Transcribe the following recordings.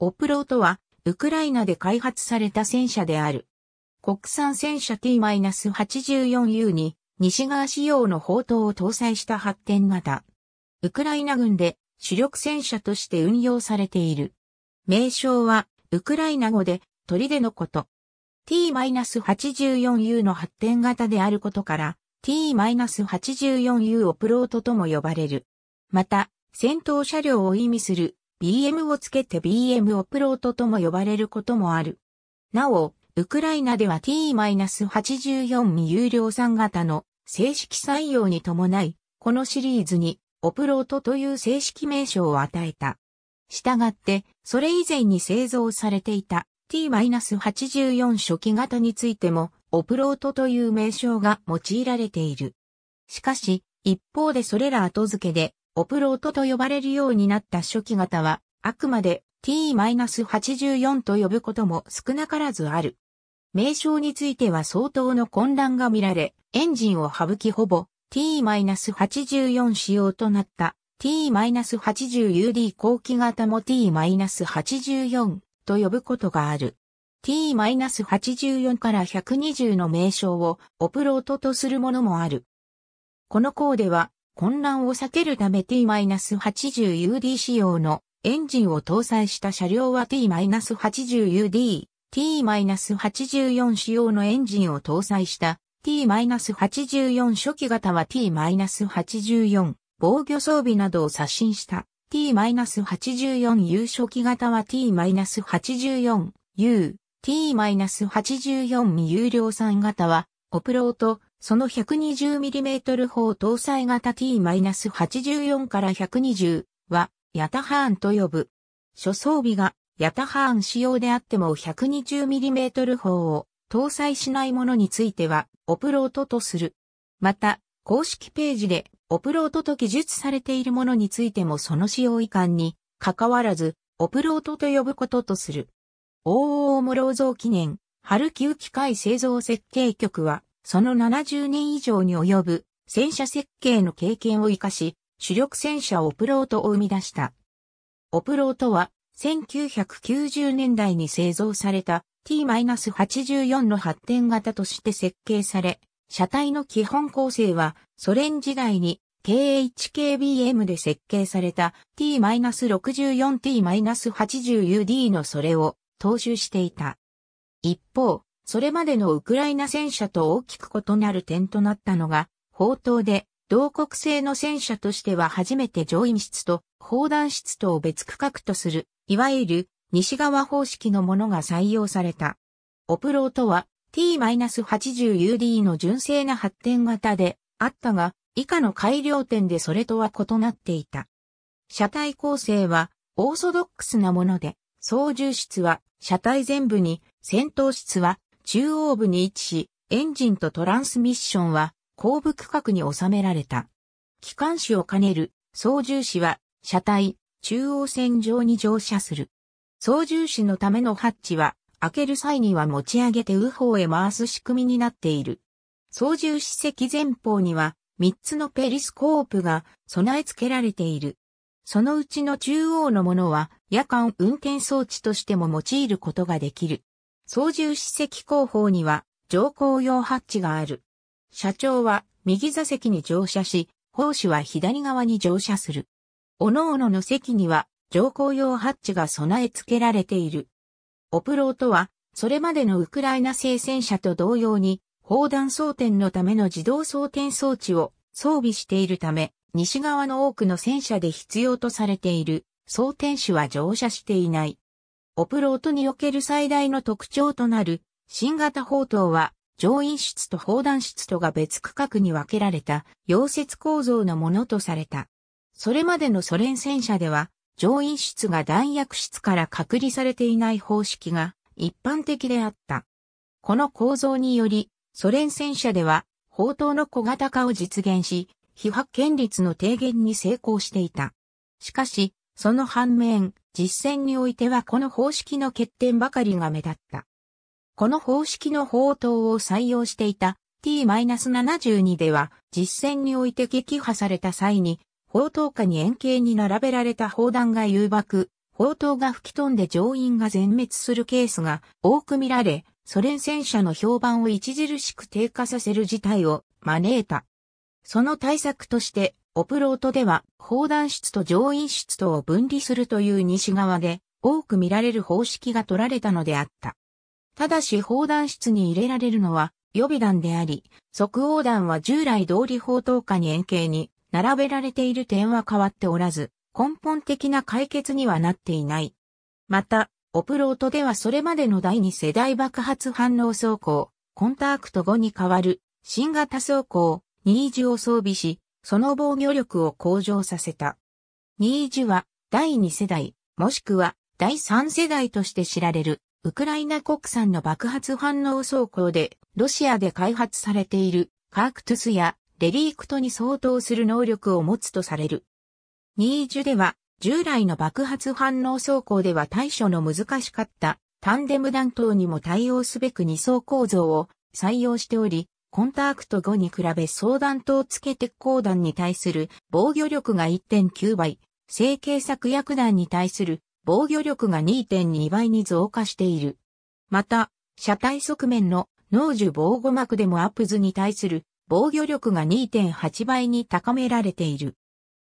オプロートは、ウクライナで開発された戦車である。国産戦車 T-84U に、西側仕様の砲塔を搭載した発展型。ウクライナ軍で主力戦車として運用されている。名称は、ウクライナ語で、砦のこと。T-84U の発展型であることから、T-84U オプロートとも呼ばれる。また、戦闘車両を意味する BM をつけて BM オプロートとも呼ばれることもある。なお、ウクライナでは T-84 未有量産型の正式採用に伴い、このシリーズにオプロートという正式名称を与えた。したがって、それ以前に製造されていた T-84 初期型についてもオプロートという名称が用いられている。しかし、一方でそれら後付けでオプロートと呼ばれるようになった初期型は、あくまで T-84 と呼ぶことも少なからずある。名称については相当の混乱が見られ、エンジンを省きほぼ T-84 仕様となった T-80UD 後期型も T-84 と呼ぶことがある。T-84 から120の名称をオプロートとするものもある。この項では混乱を避けるため T-80UD 仕様のエンジンを搭載した車両は T-80UD、T-84 仕様のエンジンを搭載した T-84 初期型は T-84 防御装備などを刷新した T-84U 初期型は T-84U、T-84 有量産型はオプロートその 120mm 砲搭載型 T-84 から120は、ヤタハーンと呼ぶ。初装備が、ヤタハーン仕様であっても 120mm 砲を搭載しないものについては、オプロートとする。また、公式ページで、オプロートと記述されているものについてもその使用遺憾に、関わらず、オプロートと呼ぶこととする。大 o 諸造記念、春休機械製造設計局は、その70年以上に及ぶ戦車設計の経験を活かし、主力戦車オプロートを生み出した。オプロートは、1990年代に製造された T-84 の発展型として設計され、車体の基本構成はソ連時代に KHKBM で設計された T-64T-80UD のそれを踏襲していた。一方、それまでのウクライナ戦車と大きく異なる点となったのが、砲塔で、同国製の戦車としては初めて上位室と砲弾室とを別区画とする、いわゆる西側方式のものが採用された。オプローとは T-80UD の純正な発展型であったが、以下の改良点でそれとは異なっていた。車体構成はオーソドックスなもので、操縦室は車体全部に、戦闘室は中央部に位置し、エンジンとトランスミッションは後部区画に収められた。機関士を兼ねる操縦士は車体、中央線上に乗車する。操縦士のためのハッチは開ける際には持ち上げて右方へ回す仕組みになっている。操縦士席前方には3つのペリスコープが備え付けられている。そのうちの中央のものは夜間運転装置としても用いることができる。操縦史跡後方には乗降用ハッチがある。社長は右座席に乗車し、奉仕は左側に乗車する。各々の席には乗降用ハッチが備え付けられている。オプロートは、それまでのウクライナ製戦車と同様に、砲弾装填のための自動装填装置を装備しているため、西側の多くの戦車で必要とされている装填手は乗車していない。オプロートにおける最大の特徴となる、新型砲塔は、上院室と砲弾室とが別区画に分けられた、溶接構造のものとされた。それまでのソ連戦車では、上院室が弾薬室から隔離されていない方式が一般的であった。この構造により、ソ連戦車では、砲塔の小型化を実現し、被発見率の低減に成功していた。しかし、その反面、実践においてはこの方式の欠点ばかりが目立った。この方式の砲塔を採用していた T-72 では実践において撃破された際に砲塔下に円形に並べられた砲弾が誘爆、砲塔が吹き飛んで乗員が全滅するケースが多く見られ、ソ連戦車の評判を著しく低下させる事態を招いた。その対策としてオプロートでは、砲弾室と上院室とを分離するという西側で、多く見られる方式が取られたのであった。ただし砲弾室に入れられるのは、予備弾であり、即応弾は従来通り砲塔下に円形に並べられている点は変わっておらず、根本的な解決にはなっていない。また、オプロートではそれまでの第2世代爆発反応走行、コンタクト後に代わる新型走行、ニージを装備し、その防御力を向上させた。ニージュは第2世代、もしくは第3世代として知られる、ウクライナ国産の爆発反応走行で、ロシアで開発されているカークトゥスやレリークトに相当する能力を持つとされる。ニージュでは、従来の爆発反応走行では対処の難しかったタンデム弾頭にも対応すべく2層構造を採用しており、コンタクト5に比べ相談等付鉄鋼弾に対する防御力が1.9倍、成形作薬弾に対する防御力が2.2倍に増加している。また、車体側面の脳樹防護膜でもアップ図に対する防御力が2.8倍に高められている。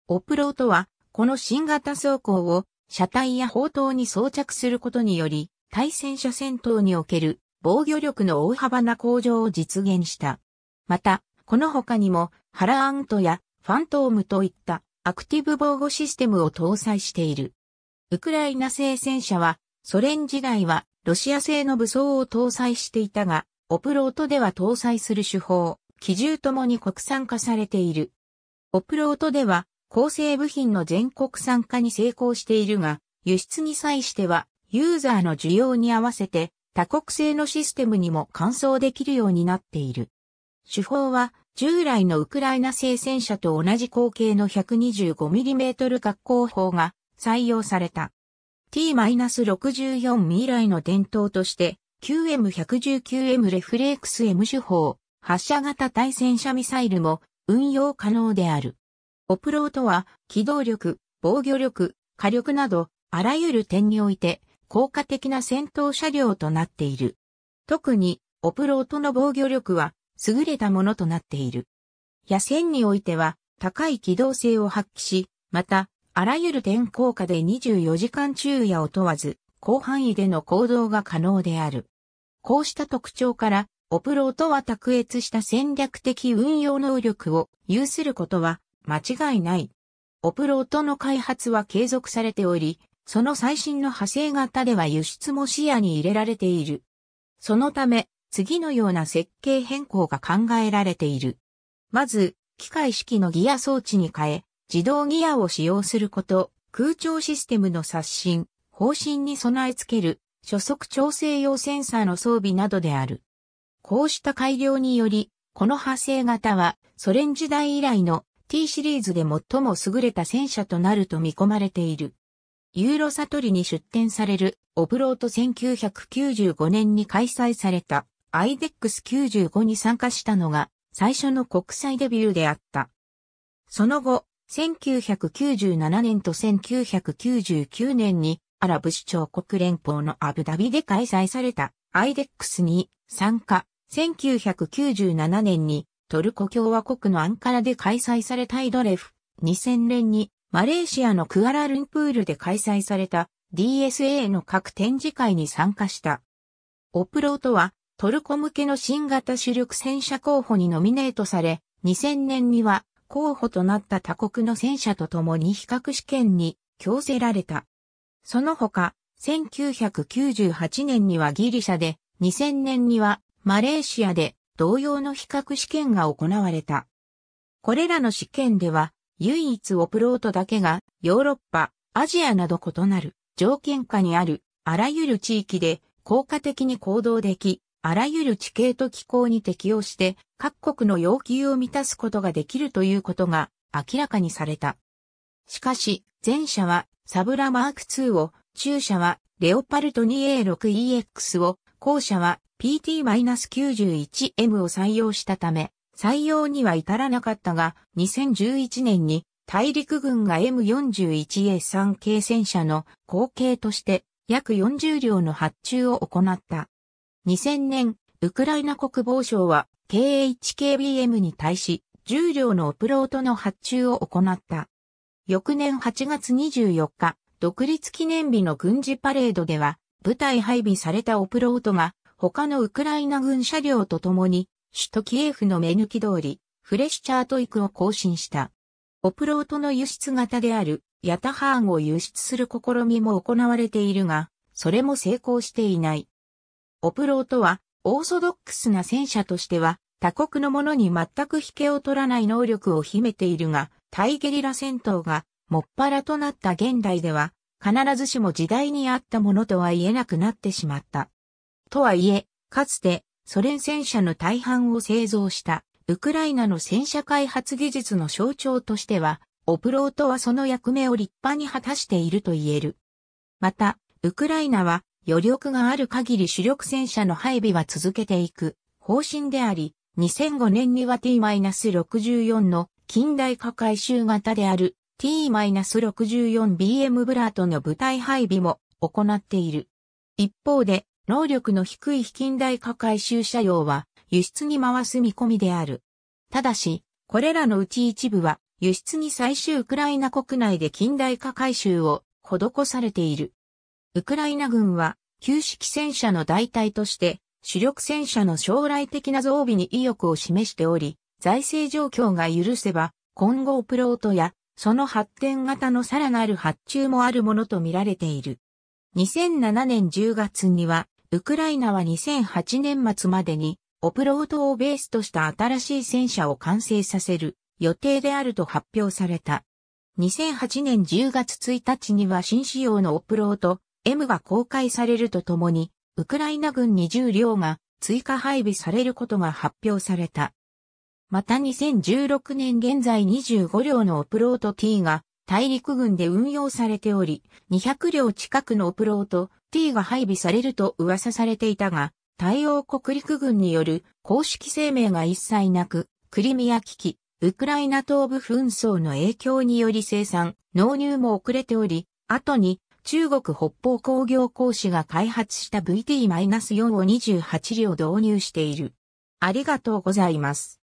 オプロートは、この新型走行を車体や砲塔に装着することにより、対戦車戦闘における防御力の大幅な向上を実現した。また、この他にも、ハラアントやファントームといったアクティブ防護システムを搭載している。ウクライナ製戦車は、ソ連時代はロシア製の武装を搭載していたが、オプロートでは搭載する手法、機銃ともに国産化されている。オプロートでは、構成部品の全国産化に成功しているが、輸出に際しては、ユーザーの需要に合わせて、多国製のシステムにも換装できるようになっている。手法は従来のウクライナ製戦車と同じ口径の 125mm 格好砲が採用された。T-64 未来の伝統として QM119M レフレークス M 手法発射型対戦車ミサイルも運用可能である。オプローとは機動力、防御力、火力などあらゆる点において効果的な戦闘車両となっている。特に、オプロートの防御力は、優れたものとなっている。野戦においては、高い機動性を発揮し、また、あらゆる天候下で24時間昼夜を問わず、広範囲での行動が可能である。こうした特徴から、オプロートは卓越した戦略的運用能力を有することは間違いない。オプロートの開発は継続されており、その最新の派生型では輸出も視野に入れられている。そのため、次のような設計変更が考えられている。まず、機械式のギア装置に変え、自動ギアを使用すること、空調システムの刷新、方針に備え付ける、初速調整用センサーの装備などである。こうした改良により、この派生型はソ連時代以来の T シリーズで最も優れた戦車となると見込まれている。ユーロサトリに出展されるオブロート1995年に開催された IDEX95 に参加したのが最初の国際デビューであった。その後、1997年と1999年にアラブ首長国連邦のアブダビで開催された IDEX に参加。1997年にトルコ共和国のアンカラで開催されたイドレフ。2000年にマレーシアのクアラルンプールで開催された DSA の各展示会に参加した。オプロートはトルコ向けの新型主力戦車候補にノミネートされ、2000年には候補となった他国の戦車と共に比較試験に強制られた。その他、1998年にはギリシャで、2000年にはマレーシアで同様の比較試験が行われた。これらの試験では唯一オプロートだけがヨーロッパ、アジアなど異なる条件下にあるあらゆる地域で効果的に行動でき、あらゆる地形と気候に適応して各国の要求を満たすことができるということが明らかにされた。しかし、前者はサブラマーク2を、中者はレオパルト 2A6EX を、後者は PT-91M を採用したため、採用には至らなかったが、2011年に大陸軍が M41A3 系戦車の後継として約40両の発注を行った。2000年、ウクライナ国防省は KHKBM に対し10両のオプロートの発注を行った。翌年8月24日、独立記念日の軍事パレードでは、部隊配備されたオプロートが他のウクライナ軍車両と共に首都キエフの目抜き通り、フレッシュチャートイクを更新した。オプロートの輸出型である、ヤタハーンを輸出する試みも行われているが、それも成功していない。オプロートは、オーソドックスな戦車としては、他国のものに全く引けを取らない能力を秘めているが、対ゲリラ戦闘が、もっぱらとなった現代では、必ずしも時代に合ったものとは言えなくなってしまった。とはいえ、かつて、ソ連戦車の大半を製造したウクライナの戦車開発技術の象徴としては、オプロートはその役目を立派に果たしていると言える。また、ウクライナは余力がある限り主力戦車の配備は続けていく方針であり、2005年には T-64 の近代化改修型である T-64BM ブラートの部隊配備も行っている。一方で、能力の低い非近代化回収車用は輸出に回す見込みである。ただし、これらのうち一部は輸出に最終ウクライナ国内で近代化回収を施されている。ウクライナ軍は旧式戦車の代替として主力戦車の将来的な増備に意欲を示しており、財政状況が許せば今後プロートやその発展型のさらなる発注もあるものとみられている。2007年10月にはウクライナは2008年末までにオプロードをベースとした新しい戦車を完成させる予定であると発表された。2008年10月1日には新仕様のオプロード M が公開されるとともに、ウクライナ軍20両が追加配備されることが発表された。また2016年現在25両のオプロード T が大陸軍で運用されており、200両近くのオプロード T が配備されると噂されていたが、対応国陸軍による公式声明が一切なく、クリミア危機、ウクライナ東部紛争の影響により生産、納入も遅れており、後に中国北方工業講師が開発した VT-4 を28両導入している。ありがとうございます。